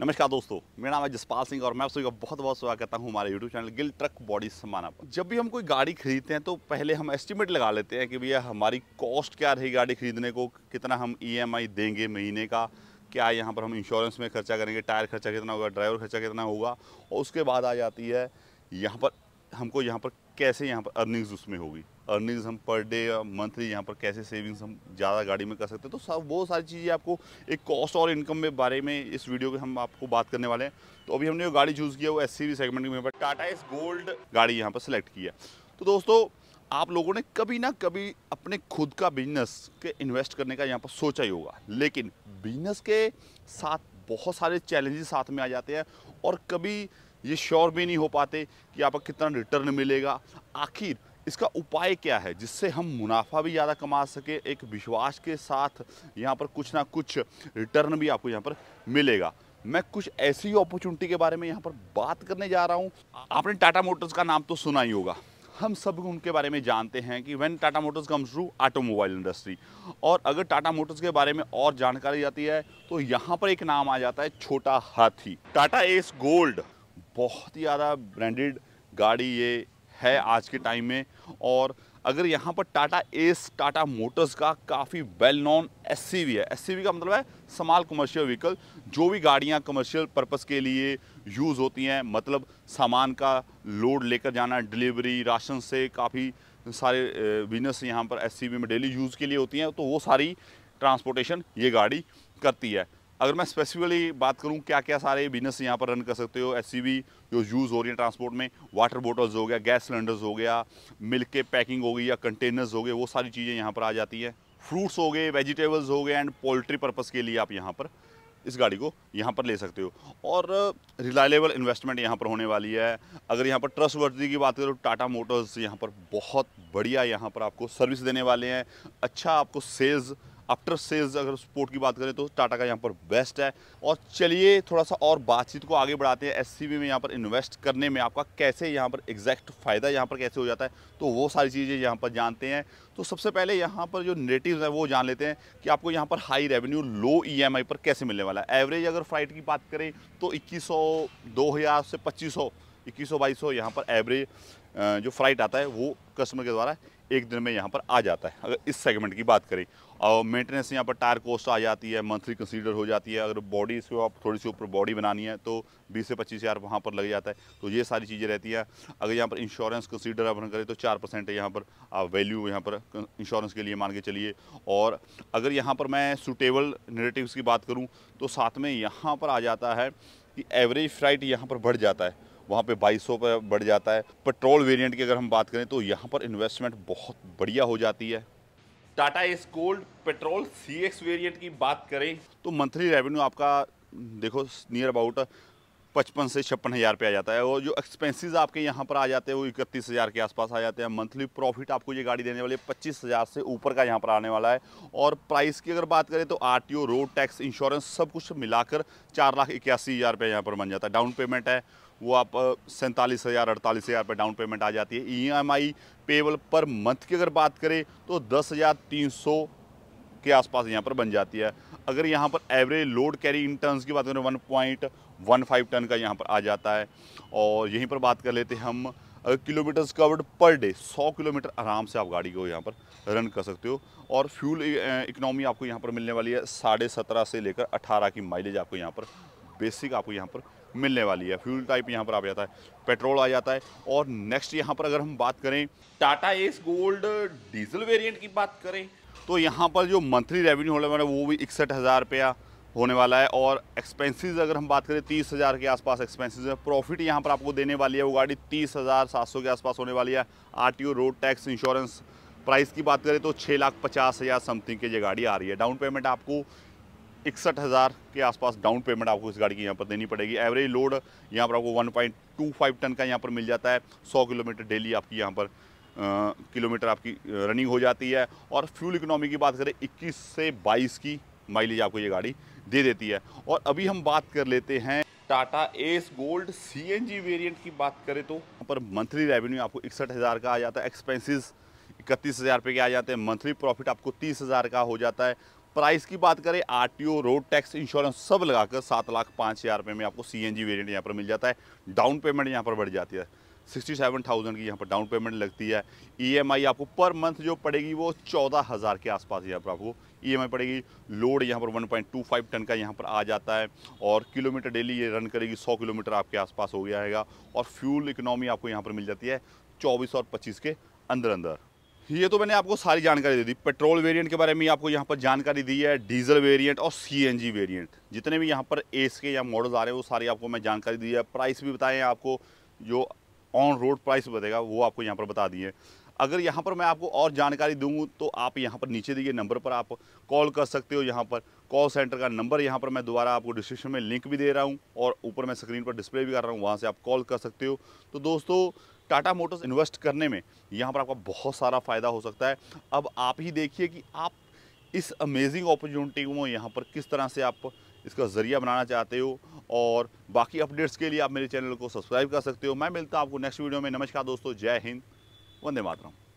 नमस्कार दोस्तों मेरा नाम है जसपाल सिंह और मैं आप सभी का बहुत बहुत स्वागत करता हूँ हमारे YouTube channel Gill truck body Samana पर जब भी हम कोई गाड़ी खरीदते हैं तो पहले हम एस्टिमेट लगा लेते हैं कि भैया हमारी कॉस्ट क्या रही गाड़ी खरीदने को कितना हम ई e देंगे महीने का क्या यहाँ पर हम इंश्योरेंस में खर्चा करेंगे टायर खर्चा कितना होगा ड्राइवर खर्चा कितना होगा और उसके बाद आ जाती है यहाँ पर हमको यहाँ पर कैसे यहाँ पर अर्निंग्स उसमें होगी अर्निंग्स हम पर डे मंथली यहाँ पर कैसे सेविंग्स हम ज़्यादा गाड़ी में कर सकते हैं तो सब वो सारी चीज़ें आपको एक कॉस्ट और इनकम के बारे में इस वीडियो के हम आपको बात करने वाले हैं तो अभी हमने जो गाड़ी चूज़ किया वो एस सेगमेंट में पर टाटा एस गोल्ड गाड़ी यहाँ पर सिलेक्ट किया तो दोस्तों आप लोगों ने कभी ना कभी अपने खुद का बिजनेस के इन्वेस्ट करने का यहाँ पर सोचा ही होगा लेकिन बिजनेस के साथ बहुत सारे चैलेंजेस साथ में आ जाते हैं और कभी ये श्योर भी नहीं हो पाते कि आपको कितना रिटर्न मिलेगा आखिर इसका उपाय क्या है जिससे हम मुनाफा भी ज़्यादा कमा सके एक विश्वास के साथ यहाँ पर कुछ ना कुछ रिटर्न भी आपको यहाँ पर मिलेगा मैं कुछ ऐसी अपॉर्चुनिटी के बारे में यहाँ पर बात करने जा रहा हूँ आपने टाटा मोटर्स का नाम तो सुना ही होगा हम सब उनके बारे में जानते हैं कि when Tata motors comes to automobile industry और अगर टाटा मोटर्स के बारे में और जानकारी जाती है तो यहाँ पर एक नाम आ जाता है छोटा हाथी टाटा एस गोल्ड बहुत ही ज़्यादा ब्रांडेड गाड़ी ये है आज के टाइम में और अगर यहाँ पर टाटा एस टाटा मोटर्स का काफ़ी वेल नॉन एस है एस का मतलब है समाल कमर्शियल व्हीकल जो भी गाड़ियाँ कमर्शियल पर्पज़ के लिए यूज़ होती हैं मतलब सामान का लोड लेकर जाना डिलीवरी राशन से काफ़ी सारे बिजनेस यहाँ पर एस में डेली यूज़ के लिए होती हैं तो वो सारी ट्रांसपोर्टेशन ये गाड़ी करती है अगर मैं स्पेसिफिकली बात करूँ क्या क्या सारे बिजनेस यहाँ पर रन कर सकते हो एस जो यूज़ हो रही है ट्रांसपोर्ट में वाटर बॉटल्स हो गया गैस सिलेंडर्स हो गया मिल्क के पैकिंग हो गई या कंटेनर्स हो गए वो सारी चीज़ें यहाँ पर आ जाती हैं फ्रूट्स हो गए वेजिटेबल्स हो गए एंड पोल्ट्री पर्पज़ के लिए आप यहाँ पर इस गाड़ी को यहाँ पर ले सकते हो और रिलायबल इन्वेस्टमेंट यहाँ पर होने वाली है अगर यहाँ पर ट्रस्ट वर्दी की बात करें तो टाटा मोटर्स यहाँ पर बहुत बढ़िया यहाँ पर आपको सर्विस देने वाले हैं अच्छा आपको सेल्स आफ्टर सेल्स अगर सपोर्ट की बात करें तो टाटा का यहाँ पर बेस्ट है और चलिए थोड़ा सा और बातचीत को आगे बढ़ाते हैं एस में यहाँ पर इन्वेस्ट करने में आपका कैसे यहाँ पर एग्जैक्ट फ़ायदा यहाँ पर कैसे हो जाता है तो वो सारी चीज़ें यहाँ पर जानते हैं तो सबसे पहले यहाँ पर जो नेटिव है वो जान लेते हैं कि आपको यहाँ पर हाई रेवेन्यू लो ई पर कैसे मिलने वाला है एवरेज अगर फ्लाइट की बात करें तो इक्कीस सौ से पच्चीस सौ इक्कीस सौ बाईस सौ यहाँ पर एवरेज जो फ्लाइट आता है वो कस्टमर के द्वारा एक दिन में यहाँ पर आ जाता है अगर इस सेगमेंट की बात करें और मेंटेनेंस यहाँ पर टायर कोस्ट आ जाती है मंथली कंसीडर हो जाती है अगर बॉडी इसको आप थोड़ी सी ऊपर बॉडी बनानी है तो बीस से पच्चीस हज़ार वहाँ पर लग जाता है तो ये सारी चीज़ें रहती हैं अगर यहाँ पर इंश्योरेंस कंसीडर आप करें तो चार परसेंट यहाँ पर वैल्यू यहाँ पर इंश्योरेंस के लिए मान के चलिए और अगर यहाँ पर मैं सुटेबल नेरेटिव्स की बात करूँ तो साथ में यहाँ पर आ जाता है कि एवरेज फ्लाइट यहाँ पर बढ़ जाता है वहाँ पे 2200 पर बढ़ जाता है पेट्रोल वेरिएंट की अगर हम बात करें तो यहाँ पर इन्वेस्टमेंट बहुत बढ़िया हो जाती है Tata S gold petrol C X variant की बात करें तो मंथली रेवेन्यू आपका देखो नियर अबाउट पचपन से छप्पन हज़ार रुपये आ जाता है और जो एक्सपेंसेस आपके यहाँ पर आ जाते हैं वो इकतीस हज़ार के आसपास आ जाते हैं मंथली प्रॉफिट आपको ये गाड़ी देने वाली है पच्चीस हज़ार से ऊपर का यहाँ पर आने वाला है और प्राइस की अगर बात करें तो आर रोड टैक्स इंश्योरेंस सब कुछ मिलाकर चार लाख इक्यासी हज़ार रुपये यहाँ पर बन जाता है डाउन पेमेंट है वो आप सैंतालीस हज़ार अड़तालीस हज़ार पर डाउन पेमेंट आ जाती है E M I payable per month की अगर बात करें तो दस हज़ार तीन सौ के आसपास यहाँ पर बन जाती है अगर यहाँ पर average load carry in terms की बात करें one point one five ton का यहाँ पर आ जाता है और यहीं पर बात कर लेते हम kilometres covered per day 100 kilometre आराम से आप गाड़ी को यहाँ पर रन कर सकते हो और फ्यूल इकोनॉमी आपको यहाँ पर मिलने वाली है साढ़े सत्रह से लेकर अठारह की माइलेज आपको यहाँ पर बेसिक आपको यहाँ पर मिलने वाली है फ्यूल टाइप यहाँ पर आ जाता है पेट्रोल आ जाता है और नेक्स्ट यहाँ पर अगर हम बात करें Tata S gold diesel variant की बात करें तो यहाँ पर जो मंथली रेवेन्यू होने वाला है वो भी इकसठ हज़ार रुपया होने वाला है और एक्सपेंसेस अगर हम बात करें तीस हज़ार के आसपास एक्सपेंसेस है प्रॉफिट यहाँ पर आपको देने वाली है वो गाड़ी तीस हज़ार सात सौ के आसपास होने वाली है RTO road tax insurance price की बात करें तो छः लाख पचास हज़ार समथिंग की ये गाड़ी आ रही है डाउन पेमेंट आपको इकसठ हज़ार के आसपास डाउन पेमेंट आपको इस गाड़ी की यहाँ पर देनी पड़ेगी एवरेज लोड यहाँ पर आपको 1.25 टन का यहाँ पर मिल जाता है 100 किलोमीटर डेली आपकी यहाँ पर किलोमीटर आपकी रनिंग हो जाती है और फ्यूल इकोनॉमी की बात करें 21 से 22 की माइलेज आपको ये गाड़ी दे देती है और अभी हम बात कर लेते हैं Tata S gold C N G variant की बात करें तो यहाँ पर मंथली रेवेन्यू आपको इकसठ हज़ार का आ जाता है एक्सपेंसिस इकतीस हज़ार रुपये के आ जाते हैं मंथली प्रॉफिट आपको तीस हज़ार का हो जाता है प्राइस की बात करें आर रोड टैक्स इंश्योरेंस सब लगाकर सात लाख पाँच हज़ार रुपये में आपको सी एन जी वेरियंट यहाँ पर मिल जाता है डाउन पेमेंट यहाँ पर बढ़ जाती है सिक्सटी सेवन थाउजेंड की यहाँ पर डाउन पेमेंट लगती है ईएमआई e आपको पर मंथ जो पड़ेगी वो चौदह हज़ार के आसपास यहाँ पर आपको आई e पड़ेगी लोड यहाँ पर one point two five ton का यहाँ पर आ जाता है और किलोमीटर डेली ये रन करेगी सौ किलोमीटर आपके आसपास हो गया है और फ्यूल इकोनॉमी आपको यहाँ पर मिल जाती है चौबीस और पच्चीस के अंदर अंदर ये तो मैंने आपको सारी जानकारी दे दी पेट्रोल वेरिएंट के बारे में आपको यहाँ पर जानकारी दी है डीजल वेरिएंट और सीएनजी वेरिएंट जितने भी यहाँ पर एस के या मॉडल्स आ रहे हैं वो सारी आपको मैं जानकारी दी है प्राइस भी बताएं आपको जो ऑन रोड प्राइस बताएगा वो आपको यहाँ पर बता दिए अगर यहाँ पर मैं आपको और जानकारी दूँ तो आप यहाँ पर नीचे दिए नंबर पर आप कॉल कर सकते हो यहाँ पर कॉल सेंटर का नंबर यहाँ पर मैं दोबारा आपको डिस्क्रिप्शन में लिंक भी दे रहा हूँ और ऊपर मैं स्क्रीन पर डिस्प्ले भी कर रहा हूँ वहाँ से आप कॉल कर सकते हो तो दोस्तों टाटा मोटर्स इन्वेस्ट करने में यहाँ पर आपका बहुत सारा फ़ायदा हो सकता है अब आप ही देखिए कि आप इस अमेजिंग अपॉर्चुनिटी को यहाँ पर किस तरह से आप इसका ज़रिया बनाना चाहते हो और बाकी अपडेट्स के लिए आप मेरे चैनल को सब्सक्राइब कर सकते हो मैं मिलता हूँ आपको नेक्स्ट वीडियो में नमस्कार दोस्तों जय हिंद वंदे मातरम